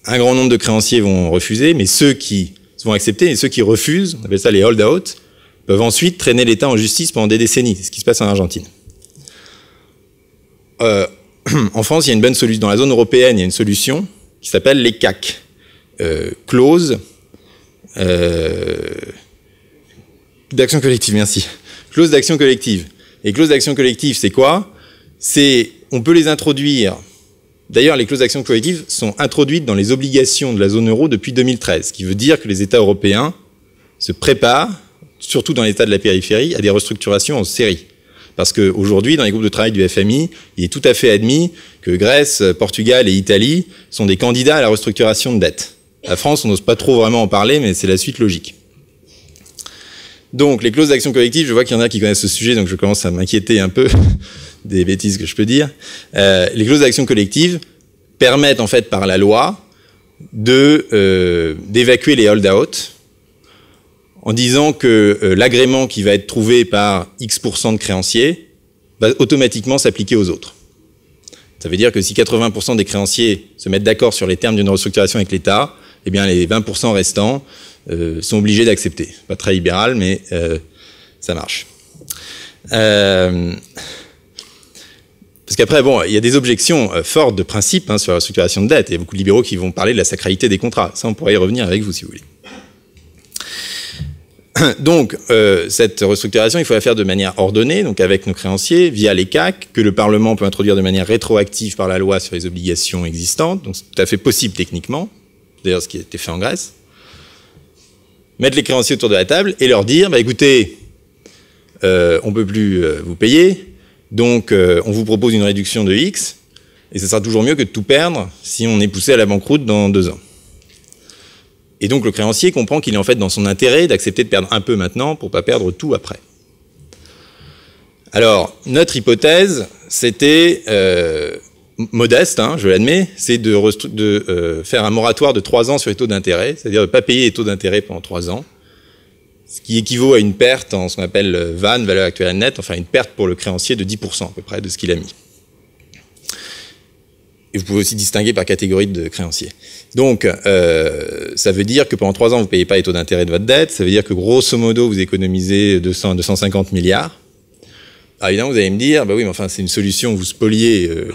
Un grand nombre de créanciers vont refuser, mais ceux qui vont accepter, et ceux qui refusent, on appelle ça les hold-out, peuvent ensuite traîner l'État en justice pendant des décennies. C'est ce qui se passe en Argentine. Euh, en France, il y a une bonne solution. Dans la zone européenne, il y a une solution qui s'appelle les CAC. Euh, clause euh, d'action collective, merci. Clause d'action collective. Et clause d'action collective, c'est quoi C'est on peut les introduire D'ailleurs, les clauses d'action collective sont introduites dans les obligations de la zone euro depuis 2013, ce qui veut dire que les États européens se préparent, surtout dans l'état de la périphérie, à des restructurations en série. Parce qu'aujourd'hui, dans les groupes de travail du FMI, il est tout à fait admis que Grèce, Portugal et Italie sont des candidats à la restructuration de dette. La France, on n'ose pas trop vraiment en parler, mais c'est la suite logique. Donc, les clauses d'action collective, je vois qu'il y en a qui connaissent ce sujet, donc je commence à m'inquiéter un peu des bêtises que je peux dire, euh, les clauses d'action collective permettent en fait par la loi euh, d'évacuer les hold-out en disant que euh, l'agrément qui va être trouvé par X% de créanciers va automatiquement s'appliquer aux autres. Ça veut dire que si 80% des créanciers se mettent d'accord sur les termes d'une restructuration avec l'État, eh bien les 20% restants sont obligés d'accepter. Pas très libéral, mais ça marche. Parce qu'après, bon, il y a des objections euh, fortes de principe hein, sur la structuration de dette. Il y a beaucoup de libéraux qui vont parler de la sacralité des contrats. Ça, on pourrait y revenir avec vous si vous voulez. Donc, euh, cette restructuration, il faut la faire de manière ordonnée, donc avec nos créanciers, via les CAC, que le Parlement peut introduire de manière rétroactive par la loi sur les obligations existantes. Donc, c'est tout à fait possible techniquement. D'ailleurs, ce qui a été fait en Grèce. Mettre les créanciers autour de la table et leur dire, bah, écoutez, euh, on ne peut plus vous payer, donc, euh, on vous propose une réduction de X, et ce sera toujours mieux que de tout perdre si on est poussé à la banqueroute dans deux ans. Et donc, le créancier comprend qu'il est en fait dans son intérêt d'accepter de perdre un peu maintenant pour ne pas perdre tout après. Alors, notre hypothèse, c'était euh, modeste, hein, je l'admets, c'est de, euh, faire un moratoire de trois ans sur les taux d'intérêt, c'est-à-dire de ne pas payer les taux d'intérêt pendant trois ans ce qui équivaut à une perte en ce qu'on appelle euh, VAN, valeur actuelle nette, enfin une perte pour le créancier de 10% à peu près de ce qu'il a mis. Et vous pouvez aussi distinguer par catégorie de créanciers. Donc, euh, ça veut dire que pendant trois ans, vous ne payez pas les taux d'intérêt de votre dette. Ça veut dire que grosso modo, vous économisez 200, 250 milliards. Alors ah, évidemment, vous allez me dire, bah oui, mais enfin, c'est une solution, vous spoliez, euh,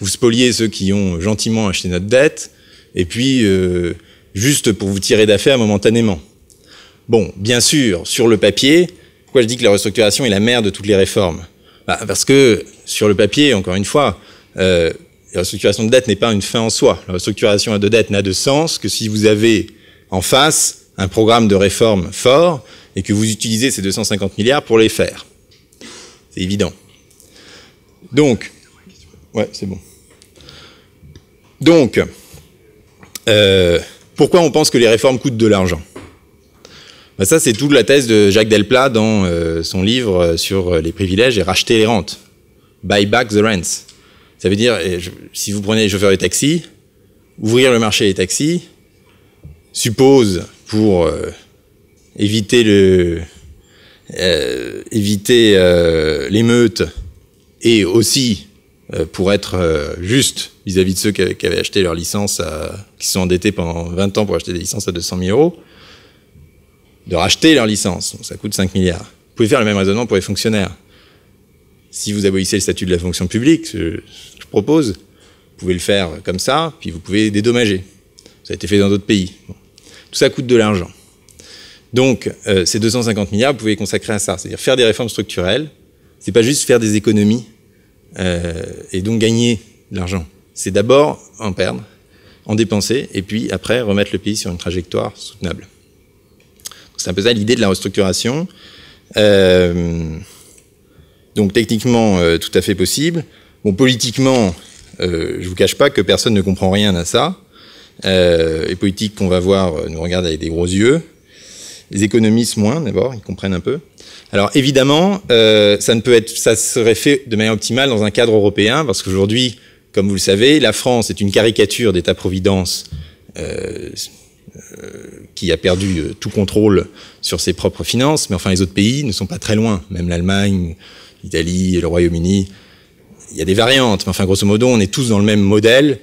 vous spoliez ceux qui ont gentiment acheté notre dette, et puis euh, juste pour vous tirer d'affaire momentanément. Bon, bien sûr, sur le papier, pourquoi je dis que la restructuration est la mère de toutes les réformes bah, Parce que sur le papier, encore une fois, euh, la restructuration de dette n'est pas une fin en soi. La restructuration de dette n'a de sens que si vous avez en face un programme de réforme fort et que vous utilisez ces 250 milliards pour les faire. C'est évident. Donc, ouais, c'est bon. Donc, euh, pourquoi on pense que les réformes coûtent de l'argent bah, ça, c'est toute la thèse de Jacques Delplat dans euh, son livre euh, sur euh, les privilèges et racheter les rentes. Buy back the rents. Ça veut dire, si vous prenez les chauffeurs de taxi, ouvrir le marché des taxis suppose, pour éviter le éviter l'émeute et aussi pour être juste vis-à-vis de ceux qui avaient acheté leur licence, qui sont endettés pendant 20 ans pour acheter des licences à 200 000 euros, de racheter leur licence. ça coûte 5 milliards. Vous pouvez faire le même raisonnement pour les fonctionnaires. Si vous abolissez le statut de la fonction publique, je, je propose, vous pouvez le faire comme ça, puis vous pouvez dédommager. Ça a été fait dans d'autres pays. Tout ça coûte de l'argent. Donc, euh, ces 250 milliards, vous pouvez les consacrer à ça. C'est-à-dire faire des réformes structurelles, c'est pas juste faire des économies euh, et donc gagner de l'argent. C'est d'abord en perdre, en dépenser, et puis après remettre le pays sur une trajectoire soutenable. C'est un peu ça l'idée de la restructuration. Euh, donc techniquement, euh, tout à fait possible. Bon, politiquement, euh, je ne vous cache pas que personne ne comprend rien à ça. les politiques qu'on va voir nous regardent avec des gros yeux. Les économistes moins, d'abord, ils comprennent un peu. Alors évidemment, ça ne peut être, ça serait fait de manière optimale dans un cadre européen, parce qu'aujourd'hui, comme vous le savez, la France est une caricature d'État-providence euh, qui a perdu euh, tout contrôle sur ses propres finances, mais enfin les autres pays ne sont pas très loin, même l'Allemagne, l'Italie, le Royaume-Uni. Il y a des variantes, mais enfin grosso modo, on est tous dans le même modèle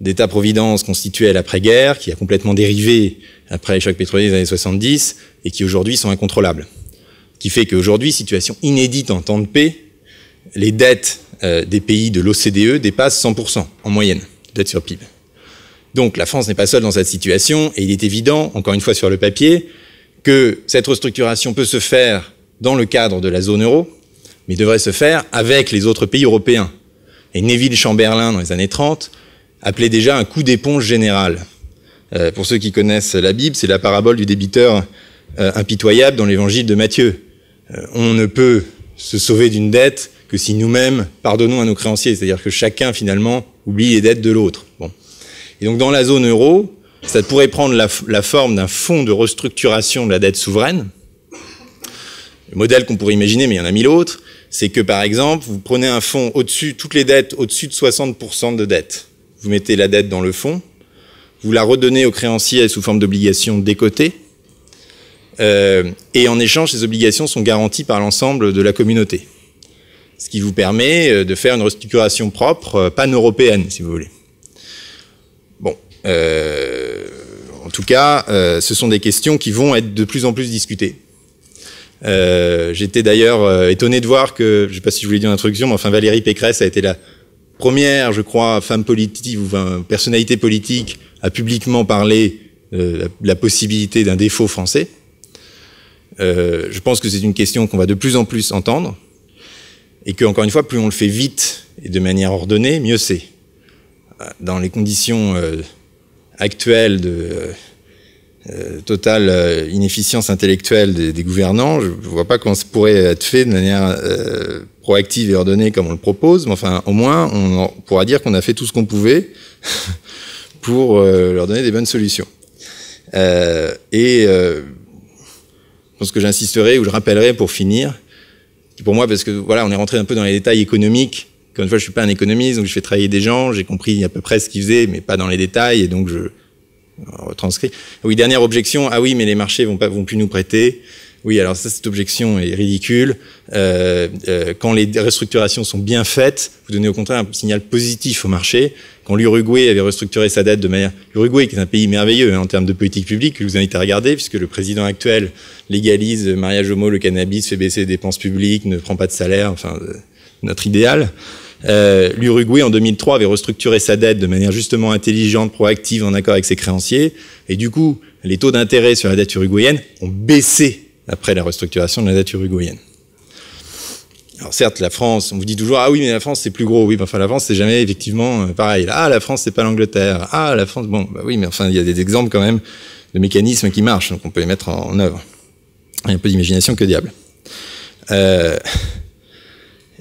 d'État-providence constitué à l'après-guerre, qui a complètement dérivé après les chocs pétroliers des années 70 et qui aujourd'hui sont incontrôlables. Ce qui fait qu'aujourd'hui, situation inédite en temps de paix, les dettes euh, des pays de l'OCDE dépassent 100% en moyenne, dette sur PIB. Donc la France n'est pas seule dans cette situation, et il est évident, encore une fois sur le papier, que cette restructuration peut se faire dans le cadre de la zone euro, mais devrait se faire avec les autres pays européens. Et Neville Chamberlain, dans les années 30, appelait déjà un coup d'éponge général. Euh, pour ceux qui connaissent la Bible, c'est la parabole du débiteur euh, impitoyable dans l'évangile de Matthieu. Euh, on ne peut se sauver d'une dette que si nous-mêmes pardonnons à nos créanciers, c'est-à-dire que chacun finalement oublie les dettes de l'autre. Bon. Et donc dans la zone euro, ça pourrait prendre la, forme d'un fonds de restructuration de la dette souveraine. Le modèle qu'on pourrait imaginer, mais il y en a mille autres, c'est que par exemple, vous prenez un fonds au-dessus, toutes les dettes au-dessus de 60% de dette. Vous mettez la dette dans le fonds, vous la redonnez aux créanciers sous forme d'obligations décotées, euh, et en échange, ces obligations sont garanties par l'ensemble de la communauté. Ce qui vous permet euh, de faire une restructuration propre, euh, pan-européenne, si vous voulez. Euh, en tout cas, euh, ce sont des questions qui vont être de plus en plus discutées. Euh, j'étais d'ailleurs étonné de voir que, je ne sais pas si je voulais dire en introduction, mais enfin Valérie Pécresse a été la première, je crois, femme politique ou personnalité politique à publiquement parler de la possibilité d'un défaut français. Euh, je pense que c'est une question qu'on va de plus en plus entendre et que, encore une fois, plus on le fait vite et de manière ordonnée, mieux c'est. Dans les conditions euh, actuelle de euh, totale euh, inefficience intellectuelle des, gouvernants, je ne vois pas comment ça pourrait être fait de manière euh, proactive et ordonnée comme on le propose, mais enfin, au moins, on pourra dire qu'on a fait tout ce qu'on pouvait pour leur donner des bonnes solutions. et je pense que j'insisterai ou je rappellerai pour finir, pour moi, parce que voilà, on est rentré un peu dans les détails économiques comme une fois, je suis pas un économiste, donc je fais travailler des gens, j'ai compris à peu près ce qu'ils faisaient, mais pas dans les détails, et donc je euh, retranscris. Oui, dernière objection, ah oui, mais les marchés vont pas, vont plus nous prêter. Oui, alors ça, cette objection est ridicule. Euh, euh, quand les restructurations sont bien faites, vous donnez au contraire un signal positif au marché. Quand l'Uruguay avait restructuré sa dette de manière... L'Uruguay, qui est un pays merveilleux hein, en termes de politique publique, que je vous invite à regarder, puisque le président actuel légalise le mariage homo, le cannabis, fait baisser les dépenses publiques, ne prend pas de salaire, enfin, euh, notre idéal. Euh, L'Uruguay, en 2003, avait restructuré sa dette de manière justement intelligente, proactive, en accord avec ses créanciers. Et du coup, les taux d'intérêt sur la dette uruguayenne ont baissé après la restructuration de la dette uruguayenne. Alors certes, la France, on vous dit toujours ah oui mais la France c'est plus gros, oui, mais enfin la France c'est jamais effectivement euh, pareil. Ah la France c'est pas l'Angleterre. Ah la France, bon bah oui mais enfin il y a des exemples quand même de mécanismes qui marchent donc on peut les mettre en, en œuvre. a un peu d'imagination que diable. Euh,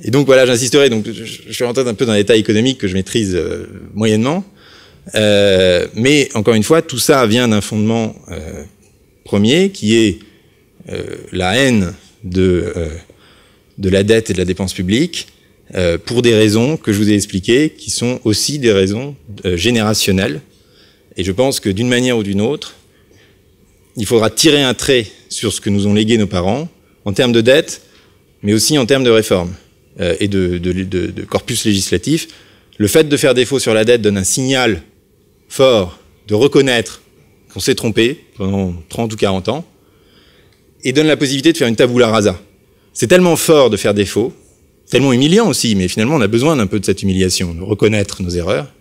et donc voilà, j'insisterai. Donc je, suis suis rentré un peu dans l'état économique que je maîtrise euh, moyennement, euh, mais encore une fois, tout ça vient d'un fondement euh, premier qui est la haine de de la dette et de la dépense publique pour des raisons que je vous ai expliquées, qui sont aussi des raisons générationnelles. Et je pense que d'une manière ou d'une autre, il faudra tirer un trait sur ce que nous ont légué nos parents en termes de dette, mais aussi en termes de réforme. Euh, et de, corpus législatif, le fait de faire défaut sur la dette donne un signal fort de reconnaître qu'on s'est trompé pendant 30 ou 40 ans et donne la possibilité de faire une taboula rasa. C'est tellement fort de faire défaut, tellement humiliant aussi, mais finalement on a besoin d'un peu de cette humiliation, de reconnaître nos erreurs,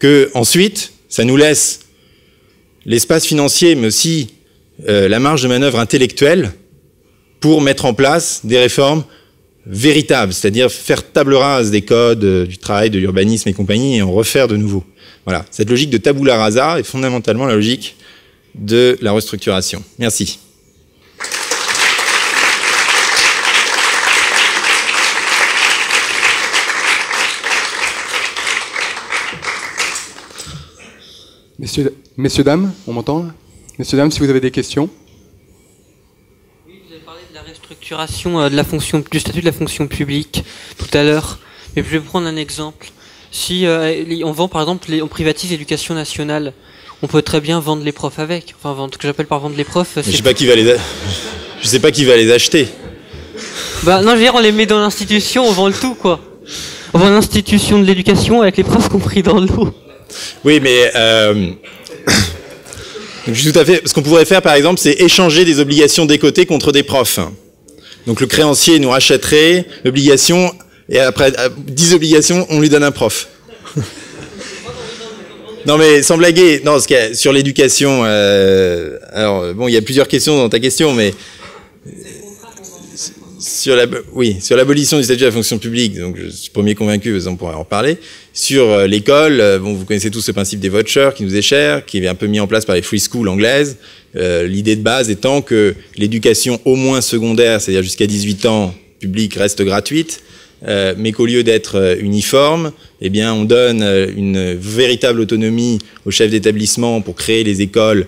que ensuite ça nous laisse l'espace financier, mais aussi euh, la marge de manœuvre intellectuelle pour mettre en place des réformes véritable, c'est-à-dire faire table rase des codes euh, du travail, de l'urbanisme et compagnie, et en refaire de nouveau. Voilà, cette logique de tabula rasa est fondamentalement la logique de la restructuration. Merci. Messieurs, messieurs dames, on m'entend Messieurs, dames, si vous avez des questions structuration euh, de la fonction, du statut de la fonction publique tout à l'heure. Mais je vais prendre un exemple. Si euh, on vend par exemple, on privatise l'éducation nationale, on peut très bien vendre les profs avec. Enfin, vendre, ce que j'appelle par vendre les profs. Je sais pas qui va les, je sais pas qui va les acheter. Bah non, je veux dire, on les met dans l'institution, on vend le tout quoi. On vend l'institution de l'éducation avec les profs compris dans le Oui, mais euh... tout à fait. Ce qu'on pourrait faire, par exemple, c'est échanger des obligations des côtés contre des profs. Donc le créancier nous rachèterait l'obligation, et après 10 euh, obligations, on lui donne un prof. non mais sans blaguer, non, sur l'éducation, euh, alors bon, il y a plusieurs questions dans ta question, mais sur la, oui, sur l'abolition du statut de la fonction publique, donc je suis premier convaincu, vous en pourrez en parler. Sur euh, l'école, euh, bon, vous connaissez tous ce principe des vouchers qui nous est cher, qui est un peu mis en place par les free schools anglaises. Euh, l'idée de base étant que l'éducation au moins secondaire, c'est-à-dire jusqu'à 18 ans, publique reste gratuite, mais qu'au lieu d'être uniforme, eh bien, on donne une véritable autonomie aux chefs d'établissement pour créer les écoles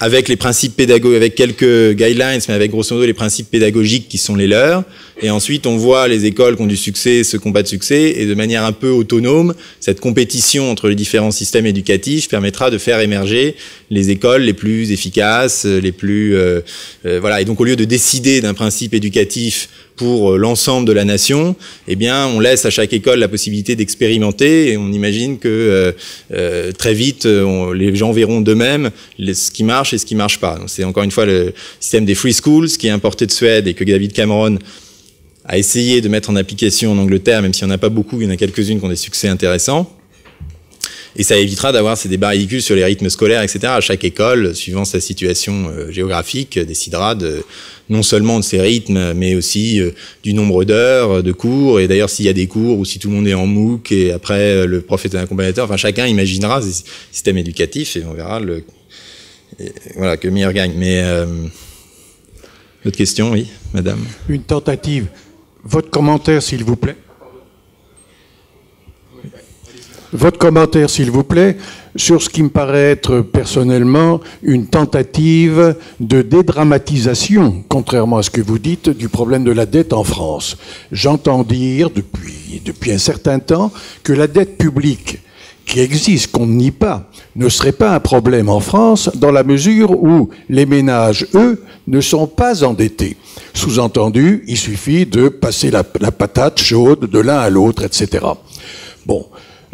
avec les principes pédagogiques, avec quelques guidelines, mais avec grosso modo les principes pédagogiques qui sont les leurs. Et ensuite, on voit les écoles qui ont du succès, ceux qui n'ont pas de succès, et de manière un peu autonome, cette compétition entre les différents systèmes éducatifs permettra de faire émerger les écoles les plus efficaces, les plus euh, euh, voilà. Et donc, au lieu de décider d'un principe éducatif pour euh, l'ensemble de la nation, eh bien, on laisse à chaque école la possibilité d'expérimenter et on imagine que euh, euh, très vite, les gens verront d'eux-mêmes ce qui marche et ce qui ne marche pas. C'est encore une fois le système des free schools qui est importé de Suède et que David Cameron a essayé de mettre en application en Angleterre, même s'il n'y en a pas beaucoup, il y en a quelques-unes qui ont des succès intéressants. Et ça évitera d'avoir ces débats ridicules sur les rythmes scolaires, etc. À chaque école, suivant sa situation géographique, décidera de non seulement de ses rythmes, mais aussi euh, du nombre d'heures euh, de cours. Et d'ailleurs, s'il y a des cours ou si tout le monde est en MOOC et après euh, le prof est un accompagnateur, enfin chacun imaginera ce systèmes éducatifs et on verra le, voilà que meilleur gagne. Mais euh, autre question, oui, madame. Une tentative. Votre commentaire, s'il vous plaît. Votre commentaire, s'il vous plaît, sur ce qui me paraît être personnellement une tentative de dédramatisation, contrairement à ce que vous dites, du problème de la dette en France. J'entends dire depuis, depuis un certain temps que la dette publique qui existe, qu'on ne nie pas, ne serait pas un problème en France dans la mesure où les ménages, eux, ne sont pas endettés. Sous-entendu, il suffit de passer la, la patate chaude de l'un à l'autre, etc. Bon,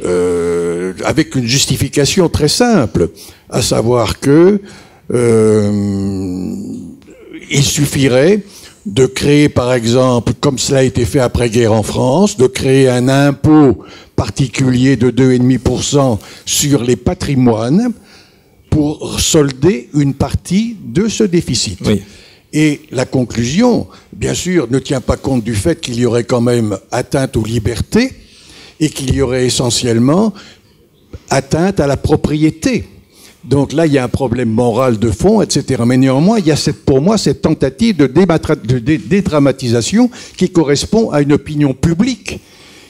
euh, avec une justification très simple, à savoir que euh, il suffirait de créer, par exemple, comme cela a été fait après-guerre en France, de créer un impôt particulier de 2,5% sur les patrimoines pour solder une partie de ce déficit. Et la conclusion, bien sûr, ne tient pas compte du fait qu'il y aurait quand même atteinte aux libertés, et qu'il y aurait essentiellement atteinte à la propriété. Donc là, il y a un problème moral de fond, etc. Mais néanmoins, il y a cette, pour moi cette tentative de, dédramatisation qui correspond à une opinion publique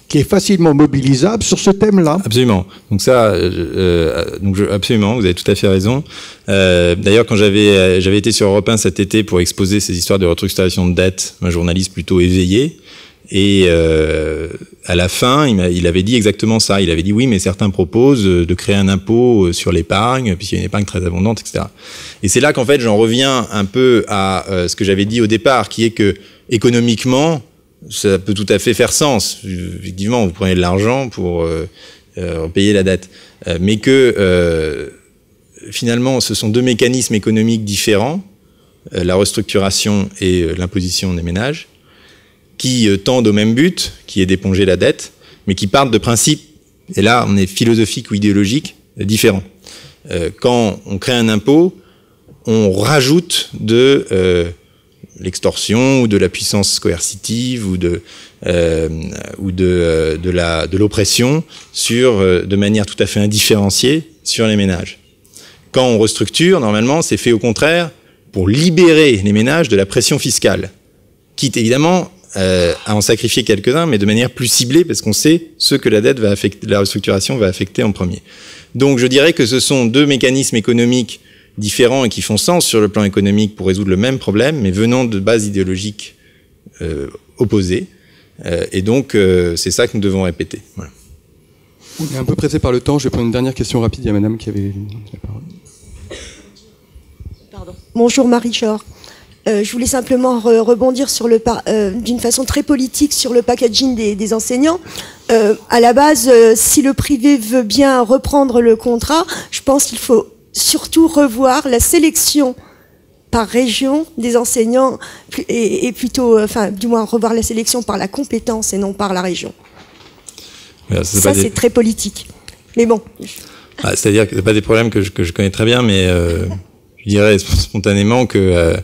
qui est facilement mobilisable sur ce thème-là. Absolument. Donc ça, euh, euh, absolument, vous avez tout à fait raison. Euh, d'ailleurs, quand j'avais été sur Europe 1 cet été pour exposer ces histoires de restructuration de dette, un journaliste plutôt éveillé, et euh, à la fin, il, il, avait dit exactement ça. Il avait dit oui, mais certains proposent euh, de créer un impôt euh, sur l'épargne, puisqu'il y a une épargne très abondante, etc. Et c'est là qu'en fait, j'en reviens un peu à euh, ce que j'avais dit au départ, qui est que économiquement, ça peut tout à fait faire sens. Effectivement, vous prenez de l'argent pour euh, payer la dette, mais que finalement, ce sont deux mécanismes économiques différents la restructuration et l'imposition des ménages, qui euh, tendent au même but, qui est d'éponger la dette, mais qui partent de principes, et là on est philosophique ou idéologique, différents. Euh, quand on crée un impôt, on rajoute de euh, l'extorsion ou de la puissance coercitive ou de ou de de l'oppression sur de manière tout à fait indifférenciée sur les ménages. Quand on restructure, normalement, c'est fait au contraire pour libérer les ménages de la pression fiscale, quitte évidemment euh, à en sacrifier quelques-uns, mais de manière plus ciblée, parce qu'on sait ce que la dette va affecter, la restructuration va affecter en premier. Donc je dirais que ce sont deux mécanismes économiques différents et qui font sens sur le plan économique pour résoudre le même problème, mais venant de bases idéologiques euh, opposées. Euh, et donc euh, c'est ça que nous devons répéter. Voilà. On est un peu pressé par le temps. Je vais prendre une dernière question rapide. Il y a madame qui avait la parole. Pardon. Bonjour Marie-Chor. Euh, je voulais simplement rebondir sur le euh, d'une façon très politique sur le packaging des, enseignants. Euh, à la base, euh, si le privé veut bien reprendre le contrat, je pense qu'il faut surtout revoir la sélection par région des enseignants et, plutôt, enfin, du moins revoir la sélection par la compétence et non par la région. ça, c'est très politique. Mais bon. Ah, c'est-à-dire que ce pas des problèmes que que je, connais très bien, mais je dirais spontanément que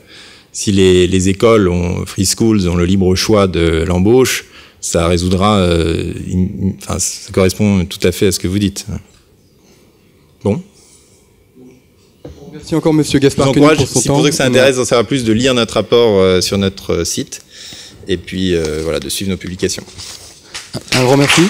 si les, écoles, ont, free schools, ont le libre choix de l'embauche, ça résoudra, euh, enfin, ça correspond tout à fait à ce que vous dites. Bon. Merci encore Monsieur Gaspard. pour que ça intéresse ça sera plus, de lire notre rapport euh, sur notre euh, site et puis voilà, de suivre nos publications. Un grand merci.